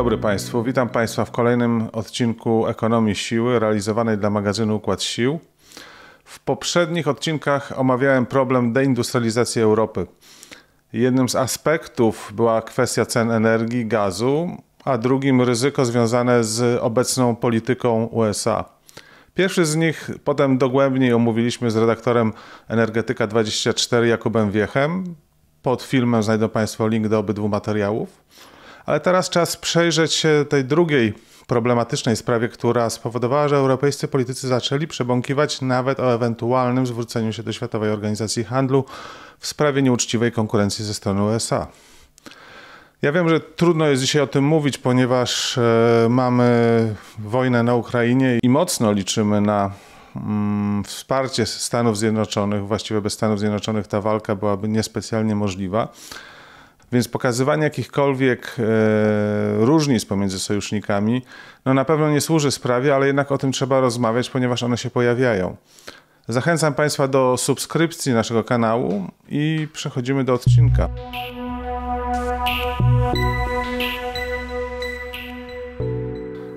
dobry Państwu. Witam Państwa w kolejnym odcinku Ekonomii Siły realizowanej dla magazynu Układ Sił. W poprzednich odcinkach omawiałem problem deindustrializacji Europy. Jednym z aspektów była kwestia cen energii, gazu, a drugim ryzyko związane z obecną polityką USA. Pierwszy z nich potem dogłębniej omówiliśmy z redaktorem Energetyka24 Jakubem Wiechem. Pod filmem znajdą Państwo link do obydwu materiałów. Ale teraz czas przejrzeć się tej drugiej problematycznej sprawie, która spowodowała, że europejscy politycy zaczęli przebąkiwać nawet o ewentualnym zwróceniu się do Światowej Organizacji Handlu w sprawie nieuczciwej konkurencji ze strony USA. Ja wiem, że trudno jest dzisiaj o tym mówić, ponieważ e, mamy wojnę na Ukrainie i mocno liczymy na mm, wsparcie Stanów Zjednoczonych. Właściwie bez Stanów Zjednoczonych ta walka byłaby niespecjalnie możliwa. Więc pokazywanie jakichkolwiek e, różnic pomiędzy sojusznikami no na pewno nie służy sprawie, ale jednak o tym trzeba rozmawiać, ponieważ one się pojawiają. Zachęcam Państwa do subskrypcji naszego kanału i przechodzimy do odcinka.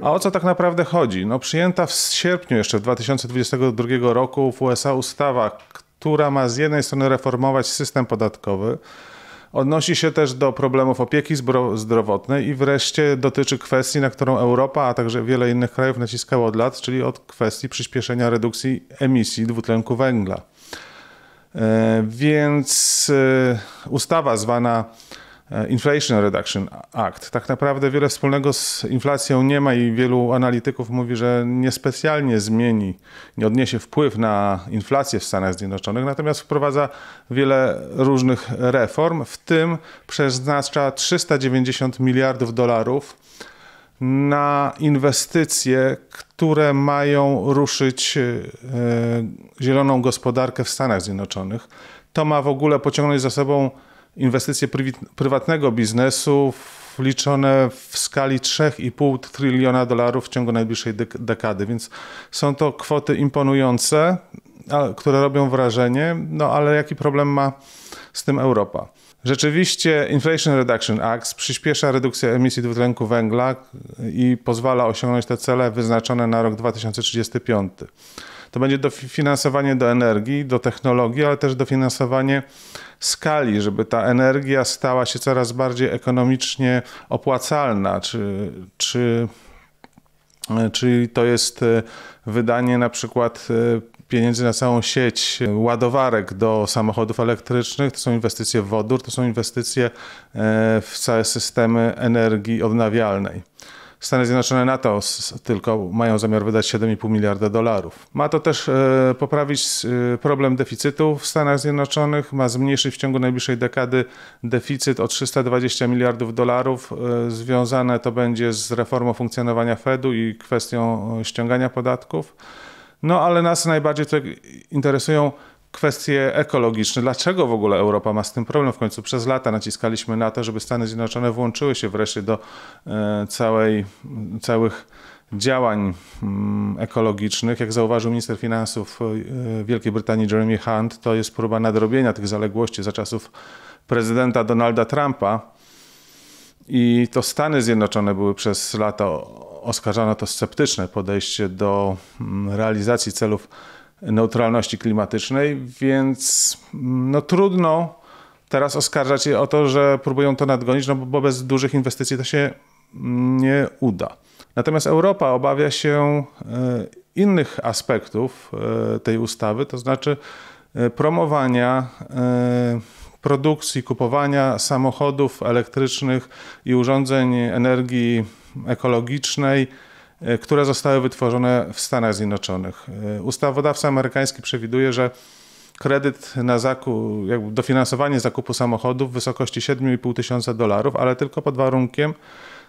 A o co tak naprawdę chodzi? No, przyjęta w sierpniu jeszcze 2022 roku w USA ustawa, która ma z jednej strony reformować system podatkowy, Odnosi się też do problemów opieki zdrowotnej i wreszcie dotyczy kwestii, na którą Europa, a także wiele innych krajów naciskało od lat, czyli od kwestii przyspieszenia redukcji emisji dwutlenku węgla. E, więc e, ustawa zwana E, Inflation Reduction Act. Tak naprawdę wiele wspólnego z inflacją nie ma i wielu analityków mówi, że niespecjalnie zmieni, nie odniesie wpływ na inflację w Stanach Zjednoczonych, natomiast wprowadza wiele różnych reform, w tym przeznacza 390 miliardów dolarów na inwestycje, które mają ruszyć e, zieloną gospodarkę w Stanach Zjednoczonych. To ma w ogóle pociągnąć za sobą inwestycje prywatnego biznesu liczone w skali 3,5 tryliona dolarów w ciągu najbliższej dekady, więc są to kwoty imponujące, które robią wrażenie, no ale jaki problem ma z tym Europa? Rzeczywiście Inflation Reduction Act przyspiesza redukcję emisji dwutlenku węgla i pozwala osiągnąć te cele wyznaczone na rok 2035. To będzie dofinansowanie do energii, do technologii, ale też dofinansowanie skali, żeby ta energia stała się coraz bardziej ekonomicznie opłacalna, czy, czy, czy to jest e, wydanie na przykład e, pieniędzy na całą sieć e, ładowarek do samochodów elektrycznych, to są inwestycje w wodór, to są inwestycje w całe systemy energii odnawialnej. Stany Zjednoczone na to tylko mają zamiar wydać 7,5 miliarda dolarów. Ma to też e, poprawić e, problem deficytu w Stanach Zjednoczonych, ma zmniejszyć w ciągu najbliższej dekady deficyt o 320 miliardów dolarów. E, związane to będzie z reformą funkcjonowania Fedu i kwestią ściągania podatków. No ale nas najbardziej tutaj interesują kwestie ekologiczne. Dlaczego w ogóle Europa ma z tym problem? W końcu przez lata naciskaliśmy na to, żeby Stany Zjednoczone włączyły się wreszcie do e, całej, całych działań mm, ekologicznych. Jak zauważył minister finansów e, Wielkiej Brytanii Jeremy Hunt, to jest próba nadrobienia tych zaległości za czasów prezydenta Donalda Trumpa. I to Stany Zjednoczone były przez lata oskarżane o to sceptyczne podejście do mm, realizacji celów neutralności klimatycznej, więc mm, no, trudno teraz oskarżać je o to, że próbują to nadgonić, no bo bez dużych inwestycji to się mm, nie uda. Natomiast Europa obawia się e, innych aspektów e, tej ustawy, to znaczy e, promowania produkcji, kupowania samochodów elektrycznych i urządzeń energii ekologicznej E, które zostały wytworzone w Stanach Zjednoczonych. E, ustawodawca amerykański przewiduje, że kredyt na zakup, jakby dofinansowanie zakupu samochodów w wysokości 7,5 tysiąca dolarów, ale tylko pod warunkiem,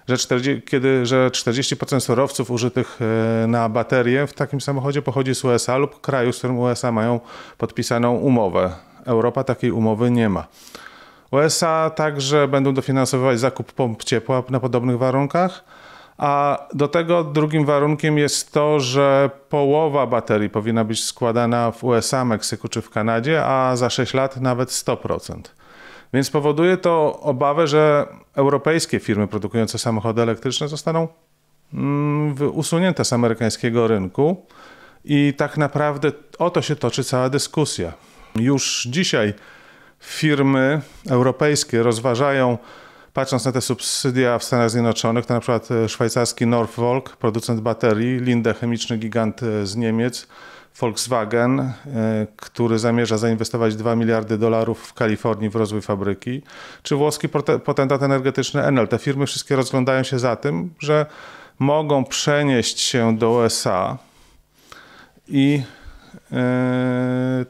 że 40, kiedy, że 40% surowców użytych e, na baterie w takim samochodzie pochodzi z USA lub kraju, z którym USA mają podpisaną umowę. Europa takiej umowy nie ma. USA także będą dofinansowywać zakup pomp ciepła na podobnych warunkach a do tego drugim warunkiem jest to, że połowa baterii powinna być składana w USA, Meksyku czy w Kanadzie, a za 6 lat nawet 100%. Więc powoduje to obawę, że europejskie firmy produkujące samochody elektryczne zostaną usunięte mm, z amerykańskiego rynku. I tak naprawdę o to się toczy cała dyskusja. Już dzisiaj firmy europejskie rozważają Patrząc na te subsydia w Stanach Zjednoczonych, to na przykład e, szwajcarski Norfolk, producent baterii, Linde, chemiczny gigant e, z Niemiec, Volkswagen, e, który zamierza zainwestować 2 miliardy dolarów w Kalifornii w rozwój fabryki, czy włoski potentat energetyczny Enel. Te firmy wszystkie rozglądają się za tym, że mogą przenieść się do USA i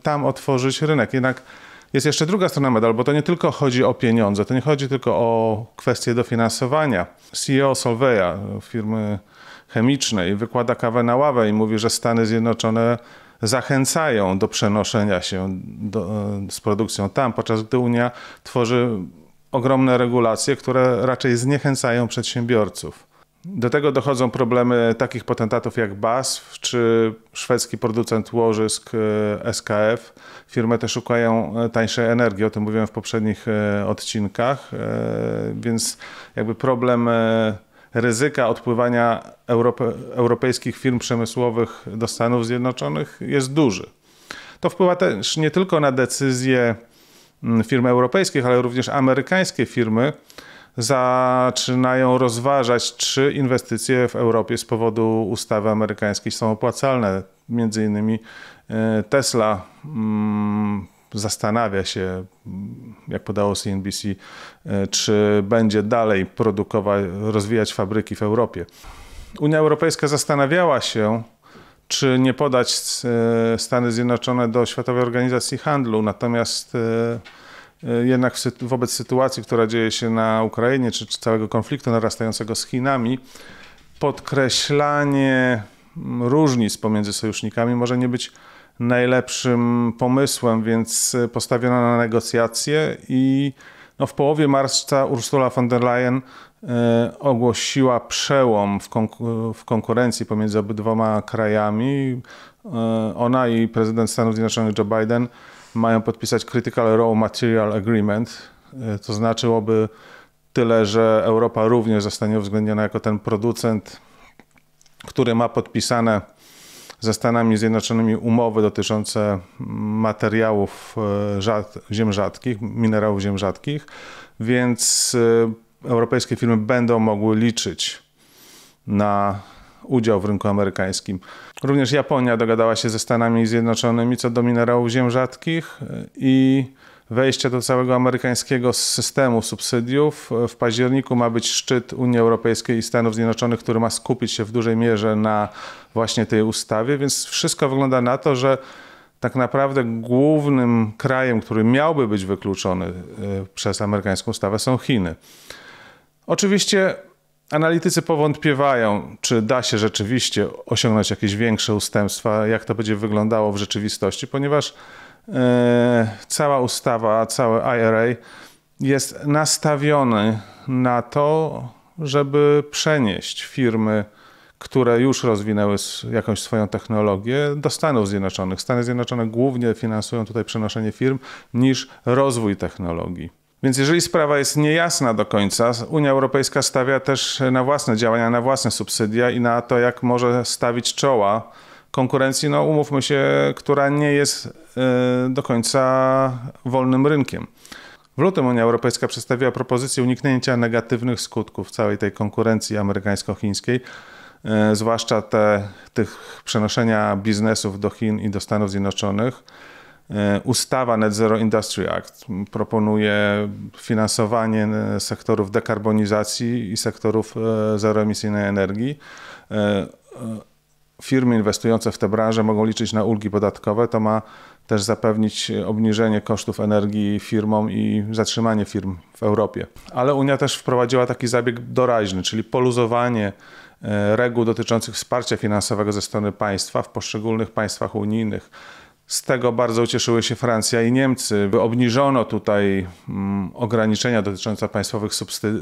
tam otworzyć rynek. Jednak jest jeszcze druga strona medalu, bo to nie tylko chodzi o pieniądze, to nie chodzi tylko o kwestie dofinansowania. CEO Solveya, firmy chemicznej, wykłada kawę na ławę i mówi, że Stany Zjednoczone zachęcają do przenoszenia się do, e, z produkcją tam, podczas gdy Unia tworzy ogromne regulacje, które raczej zniechęcają przedsiębiorców. Do tego dochodzą problemy takich potentatów jak BASF czy szwedzki producent łożysk e, SKF. Firmy te szukają e, tańszej energii, o tym mówiłem w poprzednich e, odcinkach, więc jakby problem ryzyka odpływania Europe, europejskich firm przemysłowych do Stanów Zjednoczonych jest duży. To wpływa też nie tylko na decyzje mm, firm europejskich, ale również amerykańskie firmy zaczynają rozważać, czy inwestycje w Europie z powodu ustawy amerykańskiej są opłacalne. Między innymi e, Tesla mm, zastanawia się, mm, jak podało CNBC, e, czy będzie dalej produkować, rozwijać fabryki w Europie. Unia Europejska zastanawiała się, czy nie podać e, Stany Zjednoczone do Światowej Organizacji Handlu, natomiast E, jednak wobec sytuacji, która dzieje się na Ukrainie, czy, czy całego konfliktu narastającego z Chinami, podkreślanie różnic pomiędzy sojusznikami może nie być najlepszym pomysłem, więc e, postawiono na negocjacje i no, w połowie marca Ursula von der Leyen e, ogłosiła przełom w, w konkurencji pomiędzy obydwoma krajami. Ona i prezydent Stanów Zjednoczonych Joe Biden mają podpisać Critical Raw Material Agreement. Y, to znaczyłoby tyle, że Europa również zostanie uwzględniona jako ten producent, który ma podpisane ze Stanami Zjednoczonymi umowy dotyczące materiałów rzad, y, ziem rzadkich, minerałów ziem rzadkich, więc y, europejskie firmy będą mogły liczyć na udział w rynku amerykańskim. Również Japonia dogadała się ze Stanami Zjednoczonymi co do minerałów ziem rzadkich e, i wejście do całego amerykańskiego systemu subsydiów. E, w październiku ma być szczyt Unii Europejskiej i Stanów Zjednoczonych, który ma skupić się w dużej mierze na właśnie tej ustawie, więc wszystko wygląda na to, że tak naprawdę głównym krajem, który miałby być wykluczony e, przez amerykańską ustawę są Chiny. Oczywiście Analitycy powątpiewają, czy da się rzeczywiście osiągnąć jakieś większe ustępstwa, jak to będzie wyglądało w rzeczywistości, ponieważ yy, cała ustawa, całe IRA jest nastawiony na to, żeby przenieść firmy, które już rozwinęły jakąś swoją technologię, do Stanów Zjednoczonych. Stany Zjednoczone głównie finansują tutaj przenoszenie firm niż rozwój technologii. Więc jeżeli sprawa jest niejasna do końca, Unia Europejska stawia też na własne działania, na własne subsydia i na to, jak może stawić czoła konkurencji, no umówmy się, która nie jest e, do końca wolnym rynkiem. W lutym Unia Europejska przedstawiła propozycję uniknięcia negatywnych skutków całej tej konkurencji amerykańsko-chińskiej, e, zwłaszcza te, tych przenoszenia biznesów do Chin i do Stanów Zjednoczonych E, ustawa Net Zero Industry Act proponuje finansowanie e, sektorów dekarbonizacji i sektorów e, zeroemisyjnej energii. Firmy inwestujące w tę branżę mogą liczyć na ulgi podatkowe. To ma też zapewnić obniżenie kosztów energii firmom i zatrzymanie firm w Europie. Ale Unia też wprowadziła taki zabieg doraźny, czyli poluzowanie reguł dotyczących wsparcia finansowego ze strony państwa w poszczególnych państwach unijnych z tego bardzo ucieszyły się Francja i Niemcy. Obniżono tutaj mm, ograniczenia dotyczące państwowych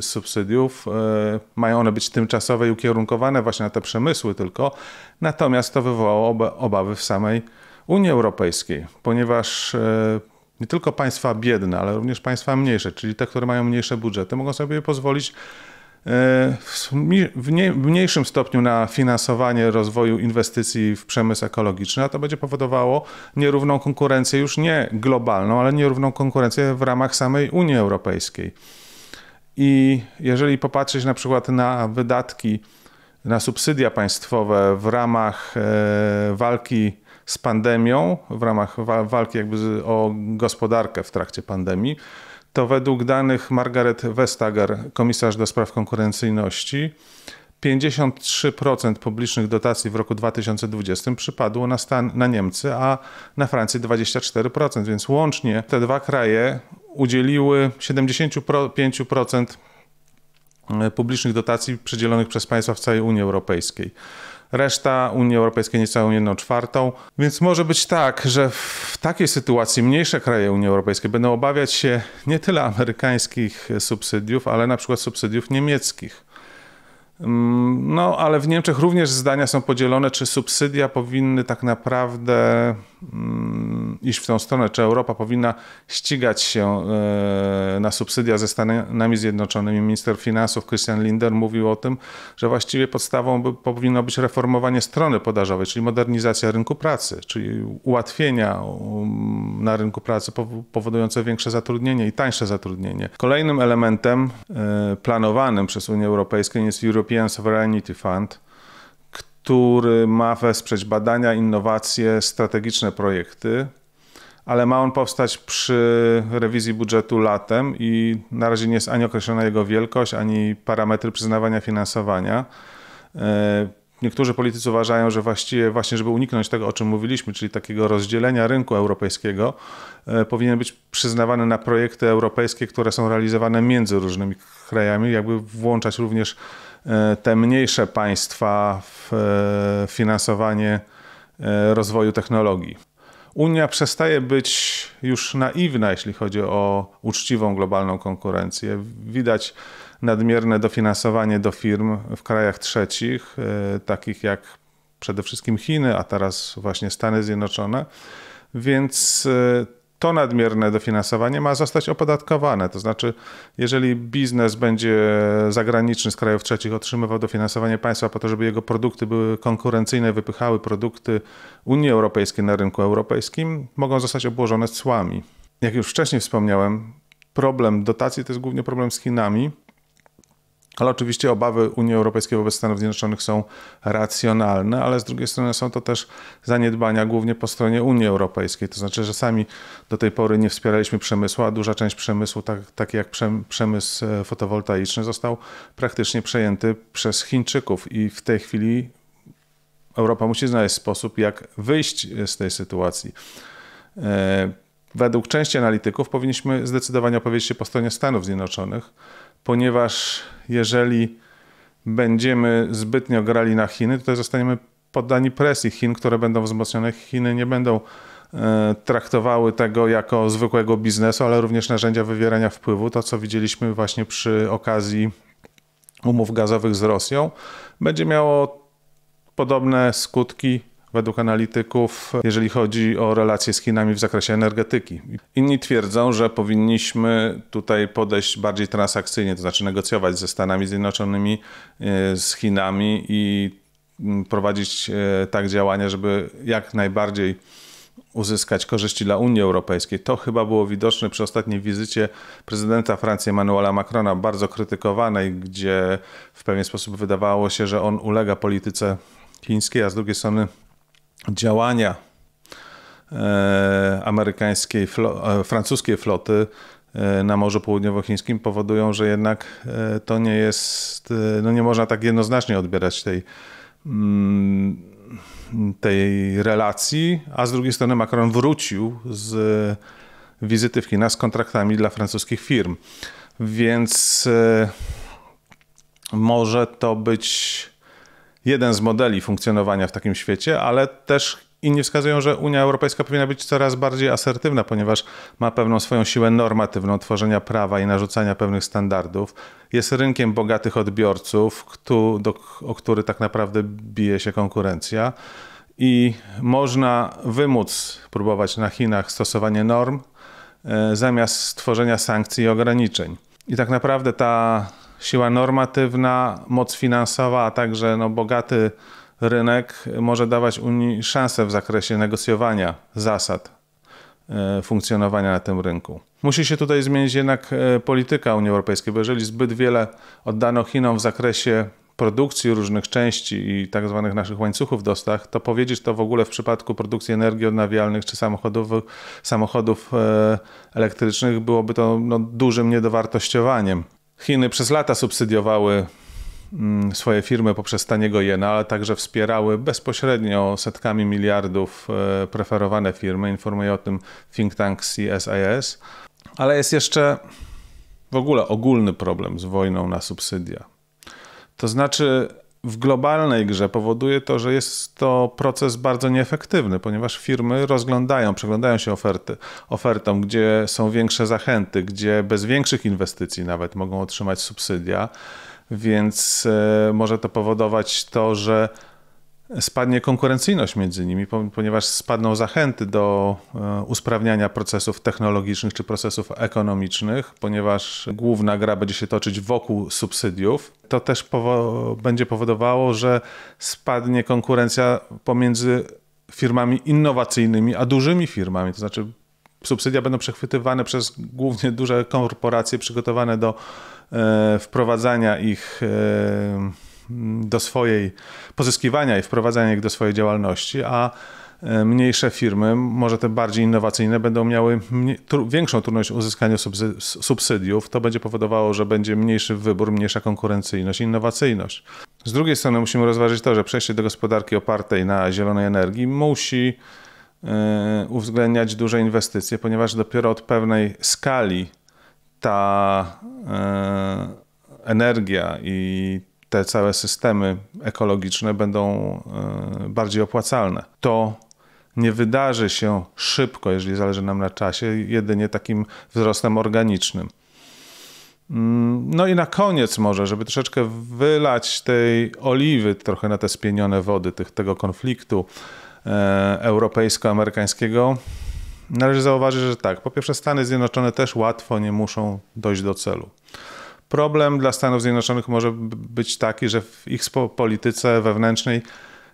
subsydiów. E, mają one być tymczasowe i ukierunkowane właśnie na te przemysły tylko. Natomiast to wywołało obawy w samej Unii Europejskiej, ponieważ e, nie tylko państwa biedne, ale również państwa mniejsze, czyli te, które mają mniejsze budżety, mogą sobie pozwolić E, w mniejszym stopniu na finansowanie rozwoju inwestycji w przemysł ekologiczny, a to będzie powodowało nierówną konkurencję już nie globalną, ale nierówną konkurencję w ramach samej Unii Europejskiej. I jeżeli popatrzeć na przykład na wydatki na subsydia państwowe w ramach e, walki z pandemią, w ramach walki jakby o gospodarkę w trakcie pandemii, to według danych Margaret Vestager, komisarz do spraw konkurencyjności, 53% publicznych dotacji w roku 2020 przypadło na, stan, na Niemcy, a na Francję 24%, więc łącznie te dwa kraje udzieliły 75% publicznych dotacji przydzielonych przez państwa w całej Unii Europejskiej reszta Unii Europejskiej niecałą jedną czwartą. Więc może być tak, że w takiej sytuacji mniejsze kraje Unii Europejskiej będą obawiać się nie tyle amerykańskich subsydiów, ale na przykład subsydiów niemieckich. Mm, no, ale w Niemczech również zdania są podzielone, czy subsydia powinny tak naprawdę mm, iść w tą stronę, czy Europa powinna ścigać się e, na subsydia ze Stanami Zjednoczonymi. Minister Finansów Christian Linder mówił o tym, że właściwie podstawą powinno być reformowanie strony podażowej, czyli modernizacja rynku pracy, czyli ułatwienia um, na rynku pracy powodujące większe zatrudnienie i tańsze zatrudnienie. Kolejnym elementem e, planowanym przez Unię Europejską jest European European Sovereignty Fund, który ma wesprzeć badania, innowacje, strategiczne projekty, ale ma on powstać przy rewizji budżetu latem i na razie nie jest ani określona jego wielkość, ani parametry przyznawania finansowania. E, niektórzy politycy uważają, że właściwie właśnie, żeby uniknąć tego, o czym mówiliśmy, czyli takiego rozdzielenia rynku europejskiego, e, powinien być przyznawany na projekty europejskie, które są realizowane między różnymi krajami, jakby włączać również E, te mniejsze państwa w e, finansowanie e, rozwoju technologii. Unia przestaje być już naiwna, jeśli chodzi o uczciwą globalną konkurencję. Widać nadmierne dofinansowanie do firm w krajach trzecich, takich jak przede wszystkim Chiny, a teraz właśnie Stany Zjednoczone. Więc to nadmierne dofinansowanie ma zostać opodatkowane. To znaczy, jeżeli biznes będzie zagraniczny z krajów trzecich otrzymywał dofinansowanie państwa po to, żeby jego produkty były konkurencyjne, wypychały produkty Unii Europejskiej na rynku europejskim, mogą zostać obłożone cłami. Jak już wcześniej wspomniałem, problem dotacji to jest głównie problem z Chinami ale oczywiście obawy Unii Europejskiej wobec Stanów Zjednoczonych są racjonalne, ale z drugiej strony są to też zaniedbania głównie po stronie Unii Europejskiej. To znaczy, że sami do tej pory nie wspieraliśmy przemysłu, a duża część przemysłu, tak, taki jak przemysł e, fotowoltaiczny, został praktycznie przejęty przez Chińczyków i w tej chwili Europa musi znaleźć sposób, jak wyjść e, z tej sytuacji. E, według części analityków powinniśmy zdecydowanie opowiedzieć się po stronie Stanów Zjednoczonych ponieważ jeżeli będziemy zbytnio grali na Chiny, to zostaniemy poddani presji Chin, które będą wzmocnione. Chiny nie będą e, traktowały tego jako zwykłego biznesu, ale również narzędzia wywierania wpływu. To, co widzieliśmy właśnie przy okazji umów gazowych z Rosją, będzie miało podobne skutki według analityków, jeżeli chodzi o relacje z Chinami w zakresie energetyki. Inni twierdzą, że powinniśmy tutaj podejść bardziej transakcyjnie, to znaczy negocjować ze Stanami Zjednoczonymi, e, z Chinami i mm, prowadzić e, tak działania, żeby jak najbardziej uzyskać korzyści dla Unii Europejskiej. To chyba było widoczne przy ostatniej wizycie prezydenta Francji Emmanuela Macrona, bardzo krytykowanej, gdzie w pewien sposób wydawało się, że on ulega polityce chińskiej, a z drugiej strony działania e, amerykańskiej, e, francuskiej floty e, na Morzu Południowochińskim powodują, że jednak to nie jest, no nie można tak jednoznacznie odbierać tej, mm, tej relacji, a z drugiej strony Macron wrócił z wizyty w Chinach z kontraktami dla francuskich firm. Więc może to być jeden z modeli funkcjonowania w takim świecie, ale też inni wskazują, że Unia Europejska powinna być coraz bardziej asertywna, ponieważ ma pewną swoją siłę normatywną tworzenia prawa i narzucania pewnych standardów. Jest rynkiem bogatych odbiorców, kto, do, o który tak naprawdę bije się konkurencja. I można wymóc próbować na Chinach stosowanie norm e, zamiast stworzenia sankcji i ograniczeń. I tak naprawdę ta siła normatywna, moc finansowa, a także no, bogaty rynek może dawać Unii szansę w zakresie negocjowania zasad e, funkcjonowania na tym rynku. Musi się tutaj zmienić jednak e, polityka Unii Europejskiej, bo jeżeli zbyt wiele oddano Chinom w zakresie produkcji różnych części i tak zwanych naszych łańcuchów dostaw, to powiedzieć to w ogóle w przypadku produkcji energii odnawialnych czy samochodów, samochodów e, elektrycznych byłoby to no, dużym niedowartościowaniem Chiny przez lata subsydiowały mm, swoje firmy poprzez taniego jena, ale także wspierały bezpośrednio setkami miliardów e, preferowane firmy. Informuje o tym think tank CSIS. Ale jest jeszcze w ogóle ogólny problem z wojną na subsydia. To znaczy, w globalnej grze powoduje to, że jest to proces bardzo nieefektywny, ponieważ firmy rozglądają, przeglądają się oferty, ofertom, gdzie są większe zachęty, gdzie bez większych inwestycji nawet mogą otrzymać subsydia, więc e, może to powodować to, że spadnie konkurencyjność między nimi, ponieważ spadną zachęty do e, usprawniania procesów technologicznych czy procesów ekonomicznych, ponieważ główna gra będzie się toczyć wokół subsydiów. To też powo będzie powodowało, że spadnie konkurencja pomiędzy firmami innowacyjnymi a dużymi firmami, to znaczy subsydia będą przechwytywane przez głównie duże korporacje przygotowane do e, wprowadzania ich e, Mm, do swojej, pozyskiwania i wprowadzania ich do swojej działalności, a e, mniejsze firmy, może te bardziej innowacyjne, będą miały mniej, większą trudność uzyskania subsy, subsydiów. To będzie powodowało, że będzie mniejszy wybór, mniejsza konkurencyjność, innowacyjność. Z drugiej strony musimy rozważyć to, że przejście do gospodarki opartej na zielonej energii musi yy, uwzględniać duże inwestycje, ponieważ dopiero od pewnej skali ta yy, energia i te całe systemy ekologiczne będą e, bardziej opłacalne. To nie wydarzy się szybko, jeżeli zależy nam na czasie, jedynie takim wzrostem organicznym. Mm, no i na koniec może, żeby troszeczkę wylać tej oliwy trochę na te spienione wody tych, tego konfliktu e, europejsko-amerykańskiego, należy zauważyć, że tak, po pierwsze Stany Zjednoczone też łatwo nie muszą dojść do celu. Problem dla Stanów Zjednoczonych może być taki, że w ich polityce wewnętrznej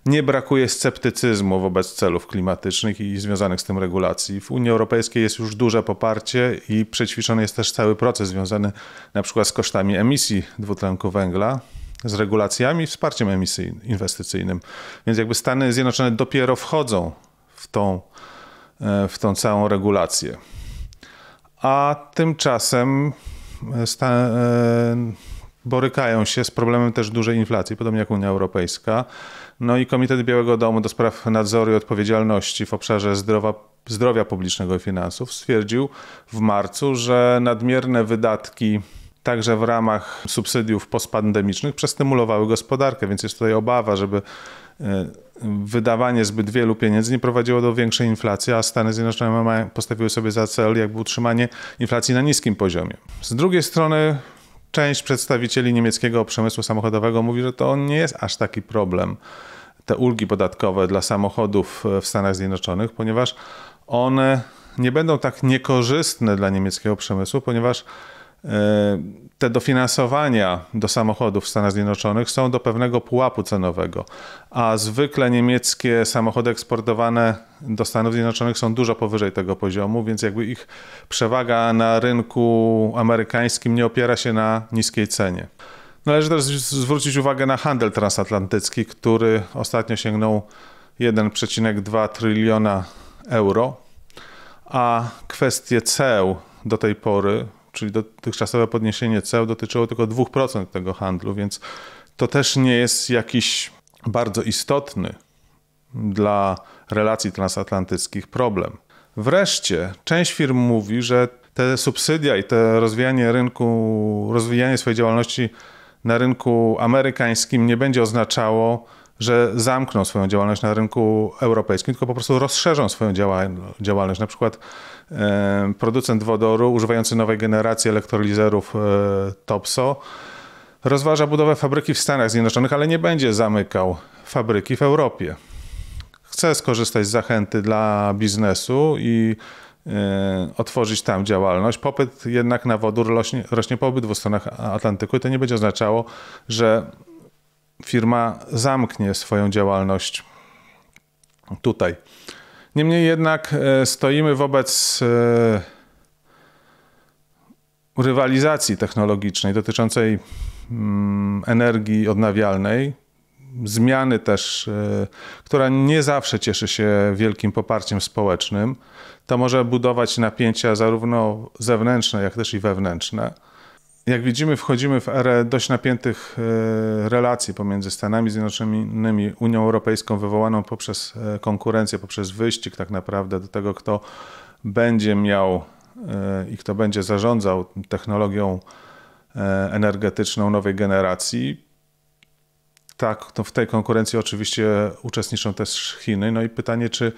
nie brakuje sceptycyzmu wobec celów klimatycznych i związanych z tym regulacji. W Unii Europejskiej jest już duże poparcie i przećwiczony jest też cały proces związany na przykład z kosztami emisji dwutlenku węgla, z regulacjami i wsparciem emisyjnym, inwestycyjnym. Więc jakby Stany Zjednoczone dopiero wchodzą w tą, e, w tą całą regulację. A tymczasem sta, e, borykają się z problemem też dużej inflacji, podobnie jak Unia Europejska. No i Komitet Białego Domu do spraw nadzoru i odpowiedzialności w obszarze zdrowa, zdrowia publicznego i finansów stwierdził w marcu, że nadmierne wydatki także w ramach subsydiów postpandemicznych przestymulowały gospodarkę, więc jest tutaj obawa, żeby e, wydawanie zbyt wielu pieniędzy nie prowadziło do większej inflacji, a Stany Zjednoczone postawiły sobie za cel jakby utrzymanie inflacji na niskim poziomie. Z drugiej strony część przedstawicieli niemieckiego przemysłu samochodowego mówi, że to nie jest aż taki problem, te ulgi podatkowe dla samochodów e, w Stanach Zjednoczonych, ponieważ one nie będą tak niekorzystne dla niemieckiego przemysłu, ponieważ te dofinansowania do samochodów w Stanach Zjednoczonych są do pewnego pułapu cenowego, a zwykle niemieckie samochody eksportowane do Stanów Zjednoczonych są dużo powyżej tego poziomu, więc jakby ich przewaga na rynku amerykańskim nie opiera się na niskiej cenie. Należy też zwrócić uwagę na handel transatlantycki, który ostatnio sięgnął 1,2 tryliona euro, a kwestie ceł do tej pory czyli dotychczasowe podniesienie ceł dotyczyło tylko 2% tego handlu, więc to też nie jest jakiś bardzo istotny dla relacji transatlantyckich problem. Wreszcie część firm mówi, że te subsydia i te rozwijanie rynku, rozwijanie swojej działalności na rynku amerykańskim nie będzie oznaczało że zamkną swoją działalność na rynku europejskim, tylko po prostu rozszerzą swoją działalność. Na przykład e, producent wodoru używający nowej generacji elektrolizerów e, Topso rozważa budowę fabryki w Stanach Zjednoczonych, ale nie będzie zamykał fabryki w Europie. Chce skorzystać z zachęty dla biznesu i e, otworzyć tam działalność. Popyt jednak na wodór rośnie, rośnie po obydwu stronach Atlantyku i to nie będzie oznaczało, że firma zamknie swoją działalność tutaj. Niemniej jednak e, stoimy wobec e, rywalizacji technologicznej dotyczącej mm, energii odnawialnej, zmiany też, e, która nie zawsze cieszy się wielkim poparciem społecznym. To może budować napięcia zarówno zewnętrzne, jak też i wewnętrzne. Jak widzimy, wchodzimy w erę dość napiętych e, relacji pomiędzy Stanami Zjednoczonymi, Unią Europejską, wywołaną poprzez e, konkurencję, poprzez wyścig tak naprawdę do tego, kto będzie miał e, i kto będzie zarządzał technologią energetyczną nowej generacji. Tak, to w tej konkurencji oczywiście uczestniczą też Chiny. No i pytanie, czy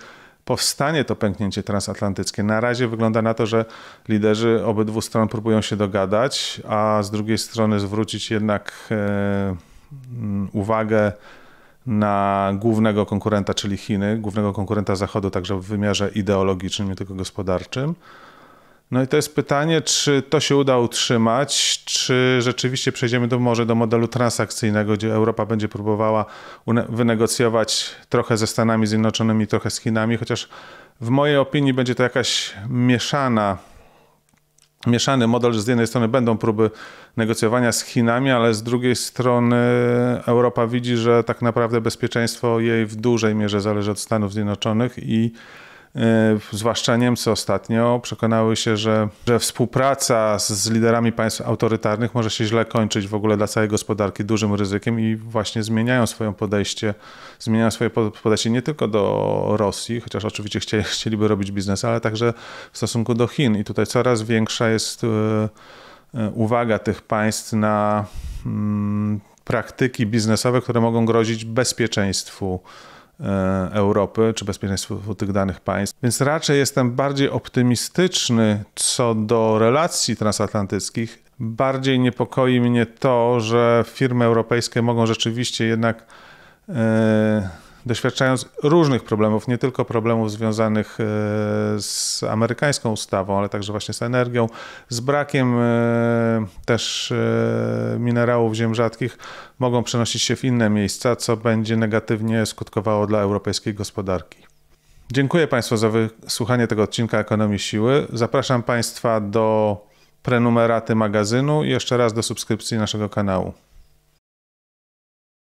powstanie to pęknięcie transatlantyckie. Na razie wygląda na to, że liderzy obydwu stron próbują się dogadać, a z drugiej strony zwrócić jednak e, uwagę na głównego konkurenta, czyli Chiny, głównego konkurenta Zachodu, także w wymiarze ideologicznym, nie tylko gospodarczym. No i to jest pytanie, czy to się uda utrzymać, czy rzeczywiście przejdziemy do, może do modelu transakcyjnego, gdzie Europa będzie próbowała wynegocjować trochę ze Stanami Zjednoczonymi, trochę z Chinami, chociaż w mojej opinii będzie to jakaś mieszana, mieszany model, że z jednej strony będą próby negocjowania z Chinami, ale z drugiej strony Europa widzi, że tak naprawdę bezpieczeństwo jej w dużej mierze zależy od Stanów Zjednoczonych i E, zwłaszcza Niemcy ostatnio, przekonały się, że, że współpraca z, liderami państw autorytarnych może się źle kończyć w ogóle dla całej gospodarki dużym ryzykiem i właśnie zmieniają swoje podejście, zmieniają swoje podejście nie tylko do Rosji, chociaż oczywiście chcieli, chcieliby robić biznes, ale także w stosunku do Chin. I tutaj coraz większa jest e, e, uwaga tych państw na mm, praktyki biznesowe, które mogą grozić bezpieczeństwu E, Europy czy bezpieczeństwo tych danych państw. Więc raczej jestem bardziej optymistyczny co do relacji transatlantyckich. Bardziej niepokoi mnie to, że firmy europejskie mogą rzeczywiście jednak e, doświadczając różnych problemów, nie tylko problemów związanych e, z amerykańską ustawą, ale także właśnie z energią, z brakiem e, też e, minerałów ziem rzadkich, mogą przenosić się w inne miejsca, co będzie negatywnie skutkowało dla europejskiej gospodarki. Dziękuję Państwu za wysłuchanie tego odcinka Ekonomii Siły. Zapraszam Państwa do prenumeraty magazynu i jeszcze raz do subskrypcji naszego kanału.